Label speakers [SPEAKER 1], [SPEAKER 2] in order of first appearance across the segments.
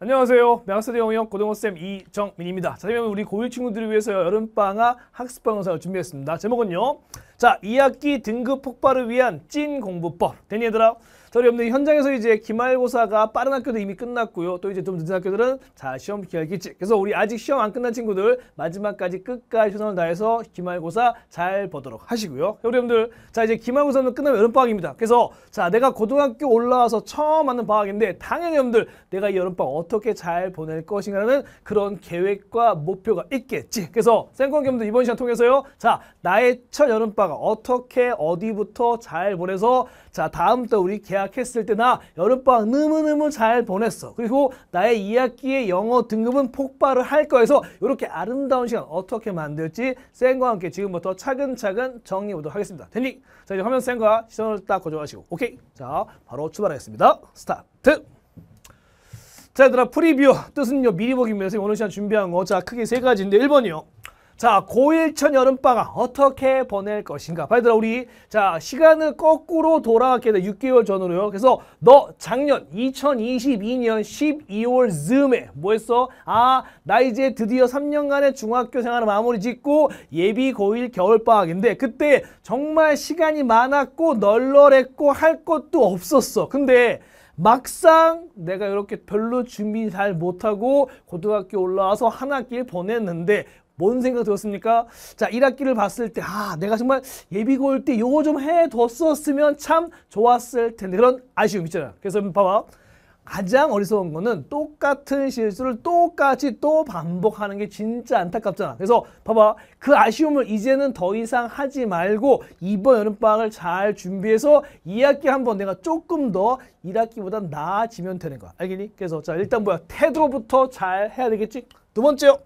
[SPEAKER 1] 안녕하세요. 명학사대 영역 고등어쌤 이정민입니다. 자, 그러면 우리 고1 친구들을 위해서 여름방학 학습방 영상을 준비했습니다. 제목은요. 자, 2학기 등급 폭발을 위한 찐 공부법. 됐니 얘들아? 자, 여러분들 현장에서 이제 기말고사가 빠른 학교도 이미 끝났고요. 또 이제 좀 늦은 학교들은 자, 시험 기할겠지. 그래서 우리 아직 시험 안 끝난 친구들 마지막까지 끝까지 최선을 다해서 기말고사 잘 보도록 하시고요. 여러분들 자, 이제 기말고사는 끝나면 여름방학입니다. 그래서 자, 내가 고등학교 올라와서 처음 하는 방학인데 당연히 여러분들 내가 이 여름방학 어떻게 잘 보낼 것인가라는 그런 계획과 목표가 있겠지. 그래서 생권 경도 이번 시간 통해서요. 자, 나의 첫 여름방학 어떻게 어디부터 잘 보내서 자, 다음 또 우리 계 계약했을 때나 여름방학 너무너무 잘 보냈어. 그리고 나의 2학기의 영어 등급은 폭발을 할 거에서 이렇게 아름다운 시간 어떻게 만들지 쌤과 함께 지금부터 차근차근 정리해 보도록 하겠습니다. 됐니? 자 이제 화면 쌤과 시선을 딱 고정하시고 오케이. 자 바로 출발하겠습니다. 스타트! 자 얘들아 프리뷰 뜻은요 미리 보기입니다. 오늘 시간 준비한 거 자 크게 세 가지인데 1번이요. 자, 고1천 여름방학 어떻게 보낼 것인가? 얘들아, 우리 자 시간을 거꾸로 돌아가게 돼. 6개월 전으로요. 그래서 너 작년 2022년 12월 즈음에 뭐 했어? 아, 나 이제 드디어 3년간의 중학교 생활을 마무리 짓고 예비 고1 겨울방학인데 그때 정말 시간이 많았고 널널했고 할 것도 없었어. 근데 막상 내가 이렇게 별로 준비 잘 못하고 고등학교 올라와서 한 학기를 보냈는데 뭔 생각 들었습니까? 자, 1학기를 봤을 때, 아, 내가 정말 예비고 올 때 요거 좀 해뒀었으면 참 좋았을 텐데. 그런 아쉬움 있잖아. 요 그래서 봐봐. 가장 어리석은 거는 똑같은 실수를 똑같이 또 반복하는 게 진짜 안타깝잖아. 그래서 봐봐. 그 아쉬움을 이제는 더 이상 하지 말고 이번 여름방학을 잘 준비해서 2학기 한번 내가 조금 더 1학기보다 나아지면 되는 거야. 알겠니? 그래서 자 일단 뭐야. 태도부터 잘 해야 되겠지? 두 번째요.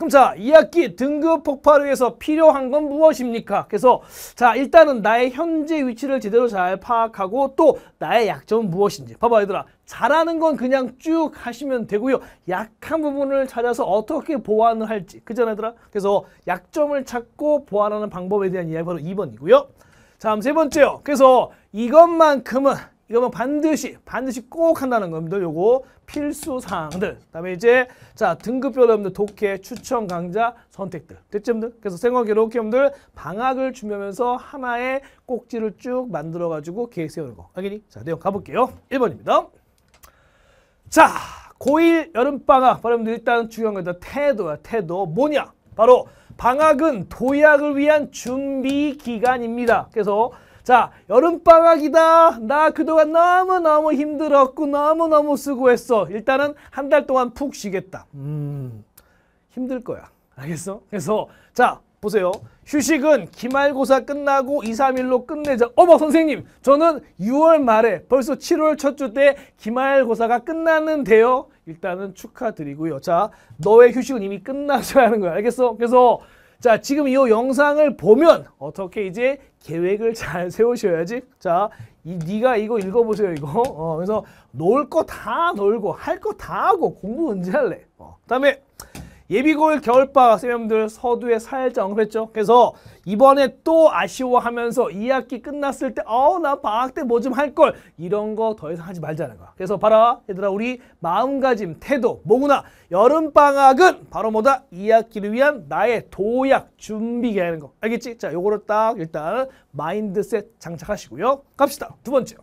[SPEAKER 1] 그럼 자 2학기 등급 폭발을 위해서 필요한 건 무엇입니까? 그래서 자 일단은 나의 현재 위치를 제대로 잘 파악하고 또 나의 약점은 무엇인지 봐봐 얘들아 잘하는 건 그냥 쭉 하시면 되고요. 약한 부분을 찾아서 어떻게 보완을 할지. 그잖아 얘들아? 그래서 약점을 찾고 보완하는 방법에 대한 이야기 바로 2번이고요. 자, 세 번째요. 그래서 이것만큼은 이거 뭐 반드시 반드시 꼭 한다는 겁니다. 요거 필수 사항들. 그다음에 이제 자 등급별 여러분들 독해 추천 강좌 선택들 됐죠, 여러분들? 그래서 생활 기록 여러분들 방학을 준비하면서 하나의 꼭지를 쭉 만들어 가지고 계획 세우는 거. 알겠니? 자 내용 가볼게요. 1번입니다. 자 고1 여름 방학 여러분들 일단 중요한 거다. 태도야. 태도 뭐냐? 바로 방학은 도약을 위한 준비 기간입니다. 그래서 자, 여름방학이다. 나 그동안 너무너무 힘들었고 너무너무 수고했어. 일단은 한 달 동안 푹 쉬겠다. 음, 힘들 거야. 알겠어? 그래서 자, 보세요. 휴식은 기말고사 끝나고 2, 3일로 끝내자. 어머 선생님 저는 6월 말에 벌써 7월 첫 주 때 기말고사가 끝나는데요. 일단은 축하드리고요. 자 너의 휴식은 이미 끝나셔야 하는 거야. 알겠어? 그래서 자, 지금 이 영상을 보면 어떻게 이제 계획을 잘 세우셔야지. 자, 이 네가 이거 읽어보세요, 이거. 어, 그래서 놀 거 다 놀고 할 거 다 하고 공부 언제 할래? 어, 그다음에 예비골 겨울방학 선생님들 서두에 살짝 언급했죠. 그래서 이번에 또 아쉬워하면서 2학기 끝났을 때어나 방학 때 뭐 좀 할걸 이런 거 더 이상 하지 말자는 거야. 그래서 봐라 얘들아 우리 마음가짐, 태도 뭐구나. 여름방학은 바로 뭐다? 2학기를 위한 나의 도약 준비 계 하는 거. 알겠지? 자 요거를 딱 일단 마인드셋 장착하시고요. 갑시다. 두 번째.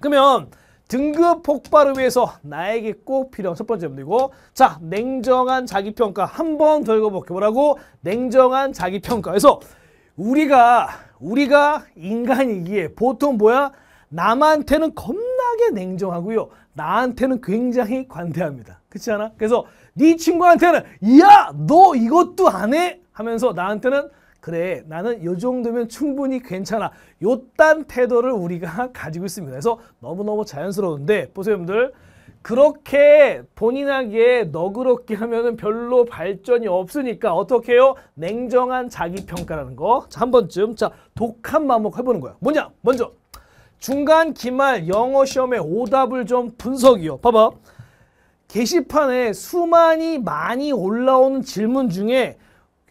[SPEAKER 1] 그러면 등급 폭발을 위해서 나에게 꼭 필요한 첫 번째 문제고자 냉정한 자기평가 한 번 더 읽어볼게요 뭐라고 냉정한 자기평가에서 우리가 우리가 인간이기에 보통 뭐야 남한테는 겁나게 냉정하고요 나한테는 굉장히 관대합니다 그렇지 않아? 그래서 네 친구한테는 야 너 이것도 안 해? 하면서 나한테는 그래 나는 요 정도면 충분히 괜찮아 요딴 태도를 우리가 가지고 있습니다. 그래서 너무너무 자연스러운데 보세요 여러분들 그렇게 본인에게 너그럽게 하면은 별로 발전이 없으니까 어떻게 해요? 냉정한 자기평가라는 거. 자, 한 번쯤. 자, 독한 마목 해보는 거야. 뭐냐? 먼저. 중간 기말 영어 시험의 오답을 좀 분석이요. 봐봐. 게시판에 수많이 많이 올라오는 질문 중에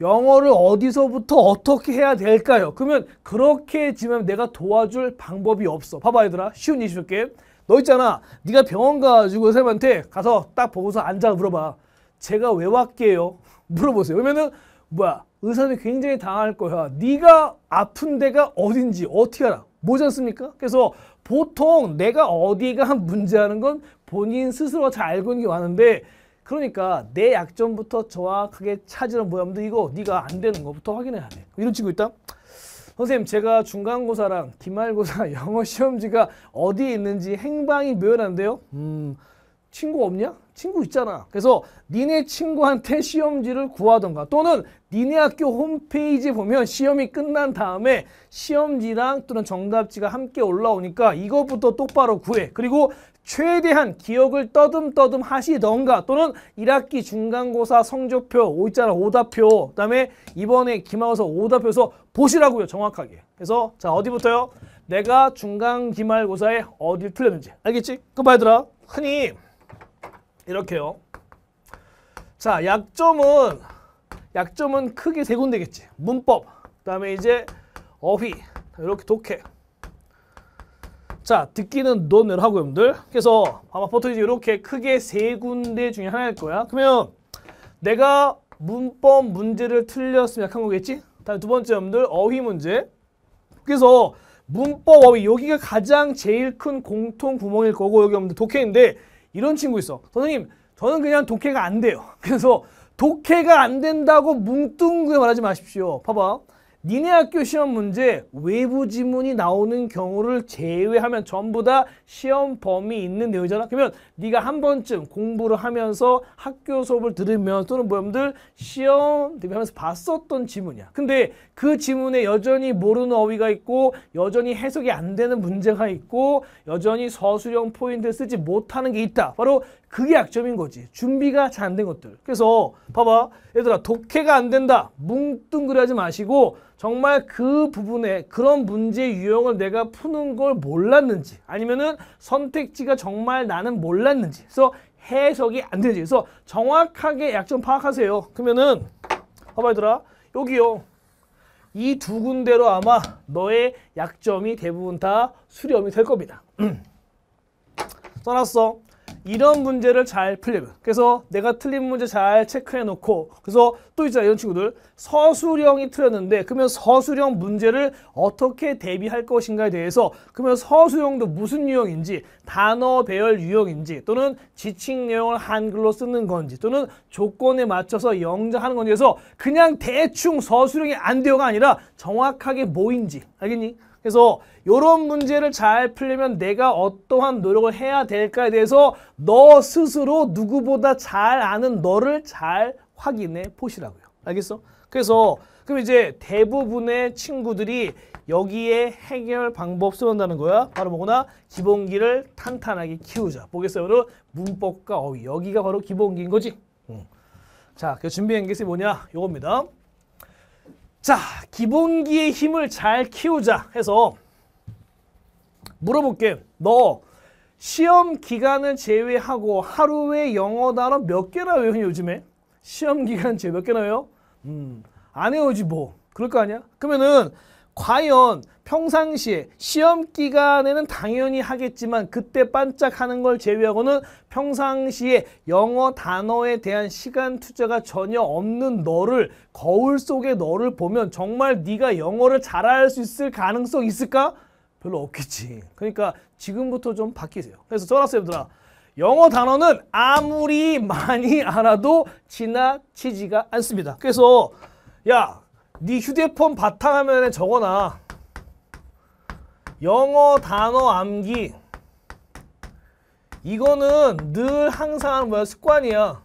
[SPEAKER 1] 영어를 어디서부터 어떻게 해야 될까요? 그러면 그렇게 지면 내가 도와줄 방법이 없어. 봐봐 얘들아. 쉬운 일 줄게. 너 있잖아. 네가 병원 가가지고 사람한테 가서 딱 보고서 앉아 물어봐. 제가 왜 왔게요? 물어보세요. 그러면은 뭐야? 의사는 굉장히 당할 거야. 네가 아픈 데가 어딘지 어떻게 알아? 뭐지 않습니까? 그래서 보통 내가 어디가 한 문제하는 건 본인 스스로가 잘 알고 있는 게 많은데 그러니까 내 약점부터 정확하게 찾으러 모양도 이거 네가 안 되는 거부터 확인해야 돼. 이런 친구 있다? 선생님 제가 중간고사랑 기말고사 영어 시험지가 어디에 있는지 행방이 묘연한데요. 음, 친구 없냐? 친구 있잖아. 그래서 니네 친구한테 시험지를 구하던가 또는 니네 학교 홈페이지 보면 시험이 끝난 다음에 시험지랑 또는 정답지가 함께 올라오니까 이것부터 똑바로 구해. 그리고 최대한 기억을 떠듬떠듬 하시던가 또는 1학기 중간고사 성적표 오 있잖아 오답표 그다음에 이번에 기말고사 오답표에서 보시라고요 정확하게 그래서 자 어디부터요? 내가 중간 기말고사에 어디를 틀렸는지 알겠지? 그럼 얘들아 흔히 이렇게요. 자, 약점은 약점은 크게 세 군데겠지. 문법, 그다음에 이제 어휘, 이렇게 독해. 자, 듣기는 논을 하고 여러분들. 그래서 아마 보통 이제 이렇게 크게 세 군데 중에 하나일 거야. 그러면 내가 문법 문제를 틀렸으면 약한 거겠지? 다음 두 번째 여러분들 어휘 문제. 그래서 문법 어휘 여기가 가장 제일 큰 공통 구멍일 거고 여기 여러분들 독해인데 이런 친구 있어. 선생님, 저는 그냥 독해가 안 돼요. 그래서 독해가 안 된다고 뭉뚱그려 말하지 마십시오. 봐봐. 니네 학교 시험 문제 외부 지문이 나오는 경우를 제외하면 전부 다 시험 범위 있는 내용이잖아. 그러면 네가 한 번쯤 공부를 하면서 학교 수업을 들으면 또는 모험들 뭐 시험 대비하면서 봤었던 지문이야. 근데 그 지문에 여전히 모르는 어휘가 있고 여전히 해석이 안 되는 문제가 있고 여전히 서술형 포인트를 쓰지 못하는 게 있다. 바로 그게 약점인 거지. 준비가 잘 안 된 것들. 그래서 봐봐. 얘들아 독해가 안 된다. 뭉뚱그려하지 마시고 정말 그 부분에 그런 문제 유형을 내가 푸는 걸 몰랐는지 아니면은 선택지가 정말 나는 몰랐는지 그래서 해석이 안 되지. 그래서 정확하게 약점 파악하세요. 그러면은 봐봐 얘들아 여기요. 이두 군데로 아마 너의 약점이 대부분 다 수렴이 될 겁니다. 써놨어. 이런 문제를 잘 풀려면 그래서 내가 틀린 문제 잘 체크해 놓고 그래서 또 있잖아 이런 친구들 서술형이 틀렸는데 그러면 서술형 문제를 어떻게 대비할 것인가에 대해서 그러면 서술형도 무슨 유형인지 단어 배열 유형인지 또는 지칭 내용을 한글로 쓰는 건지 또는 조건에 맞춰서 영장하는 건지 해서 그냥 대충 서술형이 안 되어가 아니라 정확하게 뭐인지 알겠니? 그래서 이런 문제를 잘 풀려면 내가 어떠한 노력을 해야 될까에 대해서 너 스스로 누구보다 잘 아는 너를 잘 확인해 보시라고요. 알겠어? 그래서 그럼 이제 대부분의 친구들이 여기에 해결 방법 쓰는다는 거야. 바로 뭐구나? 기본기를 탄탄하게 키우자. 보겠어요? 여러분? 문법과 어휘. 여기가 바로 기본기인 거지. 응. 자, 그 준비한 게 뭐냐? 요겁니다. 자, 기본기의 힘을 잘 키우자 해서 물어볼게. 너 시험 기간을 제외하고 하루에 영어 단어 몇 개나 외우니 요즘에? 시험 기간 제외 몇 개나 외워? 음, 안 외우지 뭐. 그럴 거 아니야? 그러면은 과연 평상시에 시험 기간에는 당연히 하겠지만 그때 반짝하는 걸 제외하고는 평상시에 영어 단어에 대한 시간 투자가 전혀 없는 너를 거울 속의 너를 보면 정말 네가 영어를 잘할 수 있을 가능성 있을까? 별로 없겠지. 그러니까 지금부터 좀 바뀌세요. 그래서 전학생들아 영어 단어는 아무리 많이 알아도 지나치지가 않습니다. 그래서 야네 휴대폰 바탕화면에 적어놔 영어 단어 암기 이거는 늘 항상 하는 뭐 거야 습관이야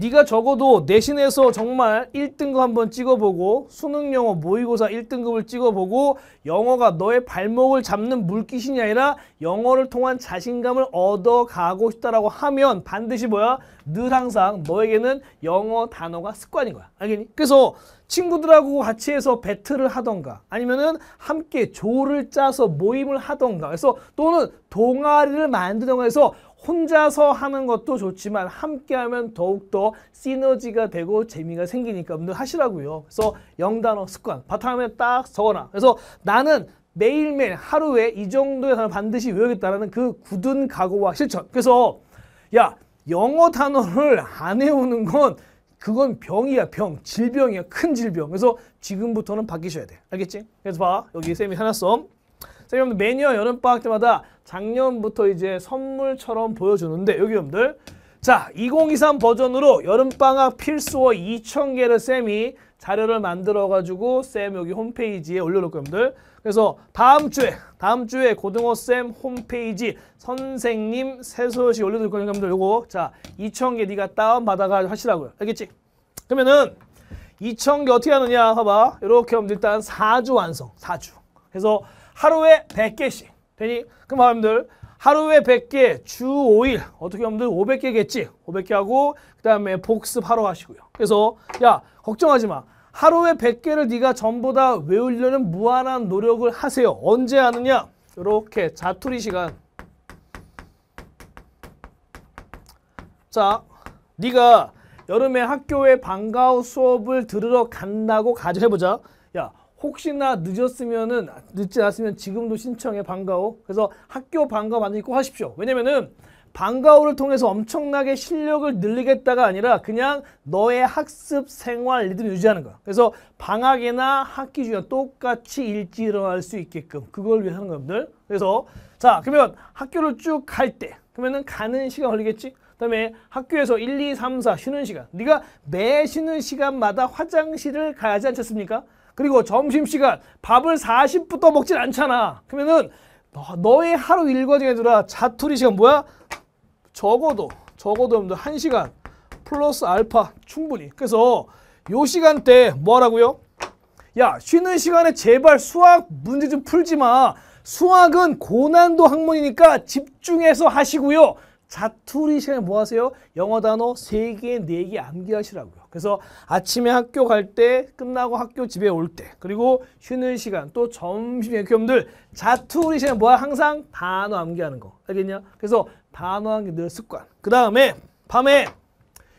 [SPEAKER 1] 네가 적어도 내신에서 정말 1등급 한번 찍어보고 수능 영어 모의고사 1등급을 찍어보고 영어가 너의 발목을 잡는 물귀신이 아니라 영어를 통한 자신감을 얻어가고 싶다라고 하면 반드시 뭐야? 늘 항상 너에게는 영어 단어가 습관인 거야. 알겠니? 그래서 친구들하고 같이 해서 배틀을 하던가 아니면은 함께 조를 짜서 모임을 하던가 그래서 또는 동아리를 만드던가 해서 혼자서 하는 것도 좋지만 함께 하면 더욱더 시너지가 되고 재미가 생기니까 여러분들 하시라고요. 그래서 영단어 습관 바탕화에딱 적어놔. 그래서 나는 매일매일 하루에 이 정도의 단어 반드시 외우겠다라는 그 굳은 각오와 실천. 그래서 야 영어 단어를 안 외우는 건 그건 병이야 병 질병이야 큰 질병 그래서 지금부터는 바뀌셔야 돼 알겠지? 그래서 봐 여기 쌤이 해놨어 쌤여러 매년 여름방학 때마다 작년부터 이제 선물처럼 보여주는데 여기 여러분들 자2023 버전으로 여름방학 필수어 2,000개를 쌤이 자료를 만들어가지고 쌤 여기 홈페이지에 올려놓을 겁니다. 그래서 다음 주에 다음 주에 고등어 쌤 홈페이지 선생님 새 소식 올려둘 거니까 여러분들 요거 자 2,000개 네가 다운 받아가 지고 하시라고요. 알겠지? 그러면은 2,000개 어떻게 하느냐 봐봐. 이렇게 하면 일단 4주 완성. 4주. 그래서 하루에 100개씩. 되니 그럼 여러분들 하루에 100개, 주 5일, 어떻게 하면 500개겠지. 500개 하고 그다음에 복습하러 가시고요 그래서 야, 걱정하지 마. 하루에 100개를 네가 전부 다 외우려는 무한한 노력을 하세요. 언제 하느냐? 이렇게 자투리 시간. 자, 네가 여름에 학교에 방과후 수업을 들으러 간다고 가정해보자. 혹시나 늦었으면은 늦지 않았으면 지금도 신청해 방과후. 그래서 학교 방과 반드시 꼭 하십시오. 왜냐면은 방과후를 통해서 엄청나게 실력을 늘리겠다가 아니라 그냥 너의 학습 생활 리듬 유지하는 거야. 그래서 방학이나 학기 중에 똑같이 일찍 일어날 수 있게끔 그걸 위해 하는 겁니다. 그래서 자 그러면 학교를 쭉 갈 때 그러면은 가는 시간 걸리겠지? 그다음에 학교에서 1, 2, 3, 4 쉬는 시간. 네가 매 쉬는 시간마다 화장실을 가야지 하 않겠습니까? 그리고 점심시간 밥을 40부터 먹진 않잖아. 그러면은 너, 의 하루 일과 중에 들아 자투리 시간 뭐야? 적어도 적어도 여러분들 1시간 플러스 알파 충분히. 그래서 요 시간대 뭐 하라고요? 야 쉬는 시간에 제발 수학 문제 좀 풀지 마. 수학은 고난도 학문이니까 집중해서 하시고요. 자투리 시간에 뭐 하세요? 영어 단어 3개, 4개 암기하시라고요. 그래서 아침에 학교 갈 때, 끝나고 학교 집에 올 때, 그리고 쉬는 시간, 또 점심에 여러들 자투리 시간에 뭐야? 항상 단어 암기하는 거. 알겠냐? 그래서 단어 암기 늘 습관. 그 다음에 밤에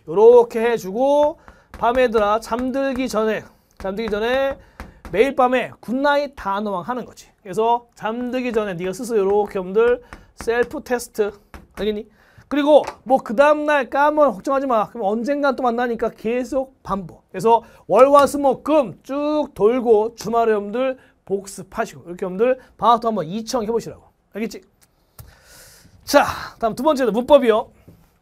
[SPEAKER 1] 이렇게 해주고 밤에 들아 잠들기 전에 잠들기 전에 매일 밤에 굿나잇 단어왕 하는 거지. 그래서 잠들기 전에 네가 스스로 이렇게 여들 셀프 테스트 알겠니? 그리고 뭐 그 다음날 까면 걱정하지 마. 그럼 언젠간 또 만나니까 계속 반복. 그래서 월화수목금 쭉 돌고 주말에 여러분들 복습하시고 이렇게 여러분들 방학도 한번 이청해보시라고. 알겠지? 자, 다음 두 번째는 문법이요.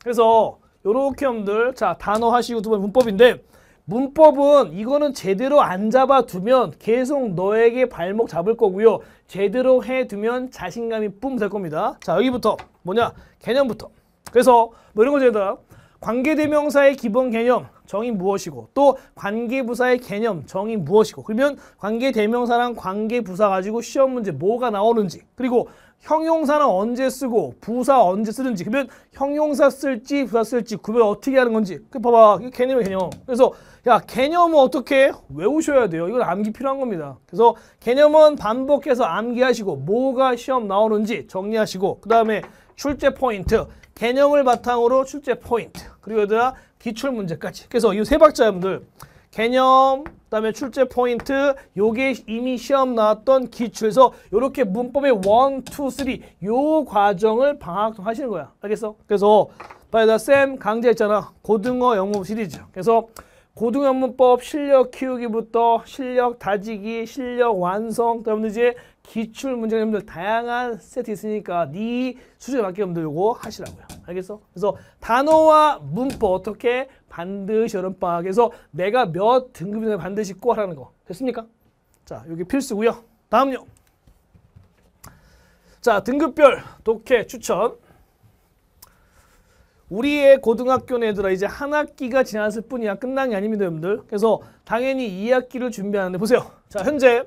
[SPEAKER 1] 그래서 요렇게 여러분들 자 단어 하시고 두 번 문법인데 문법은 이거는 제대로 안 잡아두면 계속 너에게 발목 잡을 거고요. 제대로 해두면 자신감이 뿜 될 겁니다. 자 여기부터 뭐냐 개념부터 그래서 뭐 이런 거죠 얘들아. 관계대명사의 기본 개념 정의 무엇이고 또 관계부사의 개념 정의 무엇이고 그러면 관계대명사랑 관계부사 가지고 시험 문제 뭐가 나오는지 그리고 형용사는 언제 쓰고 부사 언제 쓰는지 그러면 형용사 쓸지 부사 쓸지 구별 어떻게 하는 건지 그 봐봐 개념의 개념 그래서 야 개념은 어떻게 외우셔야 돼요 이건 암기 필요한 겁니다 그래서 개념은 반복해서 암기하시고 뭐가 시험 나오는지 정리하시고 그 다음에 출제 포인트, 개념을 바탕으로 출제 포인트, 그리고 얘들아 기출 문제까지. 그래서 이 세 박자 여러분들 개념, 그다음에 출제 포인트, 요게 이미 시험 나왔던 기출에서 요렇게 문법의 원, 투, 쓰리 요 과정을 방학 하시는 거야. 알겠어? 그래서 빨리 쌤 강제했잖아. 고등어 영어 시리즈. 그래서 고등학문법 실력 키우기부터 실력 다지기, 실력 완성, 여러분들 이제 기출 문제 여러분들 다양한 세트 있으니까 네 수준에 맞게 여러분들 요거 하시라고요. 알겠어? 그래서 단어와 문법 어떻게 반드시 여름방학에서 내가 몇 등급이나 반드시 꼬 하라는 거. 됐습니까? 자, 여기 필수고요. 다음요. 자, 등급별 독해 추천. 우리의 고등학교 애들아 이제 한 학기가 지났을 뿐이야 끝난 게 아닙니다 여러분들 그래서 당연히 2학기를 준비하는데 보세요 자 현재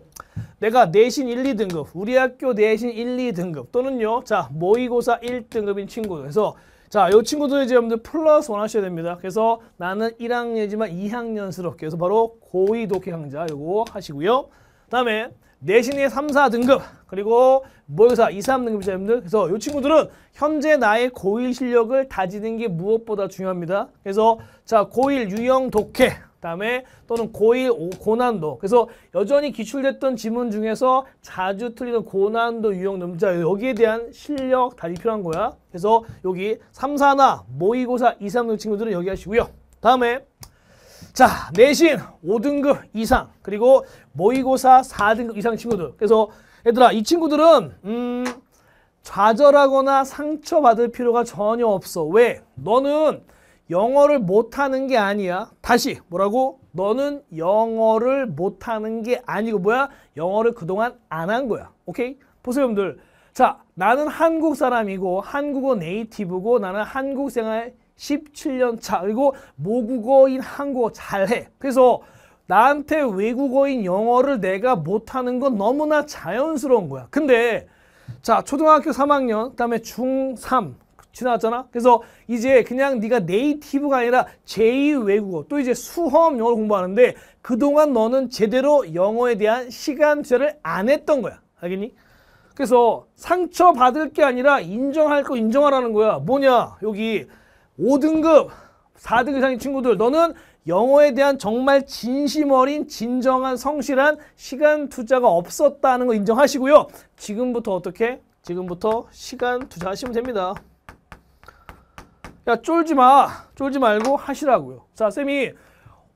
[SPEAKER 1] 내가 내신 1, 2등급 우리 학교 내신 1, 2등급 또는요 자 모의고사 1등급인 친구들 그래서 자, 이 친구들 이제 여러분들 플러스 원 하셔야 됩니다. 그래서 나는 1학년이지만 2학년스럽게 해서 바로 고위 독해 강좌 요거 하시고요. 그 다음에 내신의 3, 4등급 그리고 모의고사 2, 3등급자 여러분들 그래서 이 친구들은 현재 나의 고1 실력을 다지는 게 무엇보다 중요합니다. 그래서 자 고1 유형 독해 그다음에 또는 고1 고난도 그래서 여전히 기출됐던 지문 중에서 자주 틀리는 고난도 유형 넘자 여기에 대한 실력 다지 필요한 거야. 그래서 여기 3, 4나 모의고사 2, 3등 친구들은 여기 하시고요. 다음에 자, 내신 5등급 이상 그리고 모의고사 4등급 이상 친구들. 그래서 얘들아 이 친구들은 음 좌절하거나 상처받을 필요가 전혀 없어. 왜? 너는 영어를 못하는 게 아니야. 다시 뭐라고? 너는 영어를 못하는 게 아니고 뭐야? 영어를 그동안 안 한 거야. 오케이? 보세요 여러분들. 자 나는 한국 사람이고 한국어 네이티브고 나는 한국 생활 17년 차 그리고 모국어인 한국어 잘해. 그래서 나한테 외국어인 영어를 내가 못하는 건 너무나 자연스러운 거야. 근데 자 초등학교 3학년 그다음에 중3 지나왔잖아. 그래서 이제 그냥 네가 네이티브가 아니라 제2 외국어 또 이제 수험 영어를 공부하는데 그동안 너는 제대로 영어에 대한 시간 투자를 안 했던 거야. 알겠니? 그래서 상처받을 게 아니라 인정할 거 인정하라는 거야. 뭐냐 여기 5등급, 4등 이상인 친구들 너는 영어에 대한 정말 진심 어린 진정한 성실한 시간 투자가 없었다는 거 인정하시고요. 지금부터 어떻게? 지금부터 시간 투자하시면 됩니다. 야 쫄지 마. 쫄지 말고 하시라고요. 자 쌤이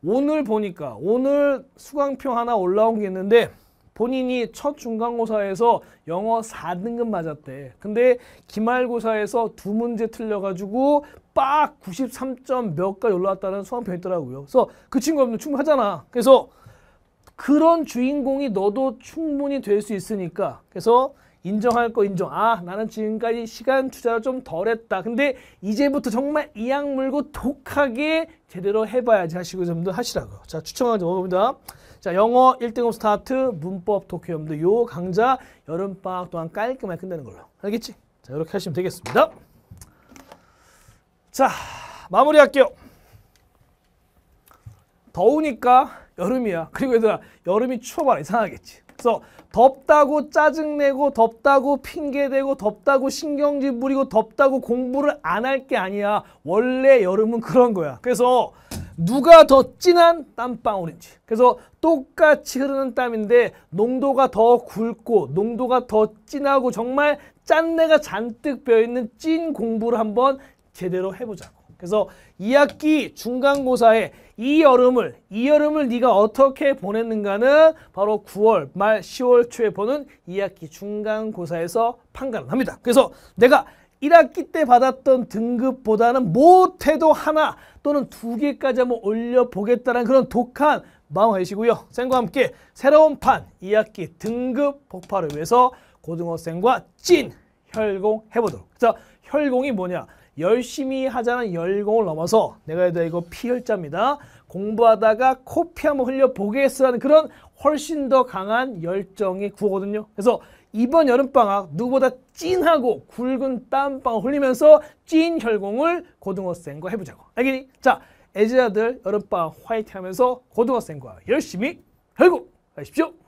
[SPEAKER 1] 오늘 보니까 오늘 수강표 하나 올라온 게 있는데 본인이 첫 중간고사에서 영어 4등급 맞았대. 근데 기말고사에서 두 문제 틀려가지고 빡 93점 몇까지 올라왔다는 수험표이 있더라고요. 그래서 그 친구가 충분하잖아. 그래서 그런 주인공이 너도 충분히 될 수 있으니까 그래서 인정할 거 인정. 아 나는 지금까지 시간 투자를 좀 덜했다. 근데 이제부터 정말 이약 물고 독하게 제대로 해봐야지 하시고 점도 하시라고요. 자 추천하는 점입니다. 자 영어 1등급 스타트 문법 독해염도 요 강좌 여름방학 동안 깔끔하게 끝내는 걸로 알겠지? 자 이렇게 하시면 되겠습니다. 자, 마무리할게요. 더우니까 여름이야. 그리고 얘들아, 여름이 추워봐라. 이상하겠지. 그래서 덥다고 짜증내고 덥다고 핑계대고 덥다고 신경질 부리고 덥다고 공부를 안 할 게 아니야. 원래 여름은 그런 거야. 그래서 누가 더 진한 땀방울인지 그래서 똑같이 흐르는 땀인데 농도가 더 굵고 농도가 더 진하고 정말 짠내가 잔뜩 배어있는 찐 공부를 한번 제대로 해보자고. 그래서 2학기 중간고사에 이 여름을 이 여름을 네가 어떻게 보냈는가는 바로 9월 말 10월 초에 보는 2학기 중간고사에서 판가름 합니다. 그래서 내가 1학기 때 받았던 등급보다는 못해도 하나 또는 두 개까지 한번 올려보겠다는 그런 독한 마음 가지시고요. 쌤과 함께 새로운 판 2학기 등급 폭발을 위해서 고등어생과 찐 혈공 해보도록. 자, 혈공이 뭐냐? 열심히 하자는 열공을 넘어서 내가 해도 이거 피혈자입니다. 공부하다가 코피 한번 흘려보겠어라는 그런 훨씬 더 강한 열정이 구거든요 그래서 이번 여름방학 누구보다 찐하고 굵은 땀방 흘리면서 찐 혈공을 고등어생과 해보자고. 알겠니? 자, 애지아들 여름방학 화이팅 하면서 고등어생과 열심히 혈공 하십시오.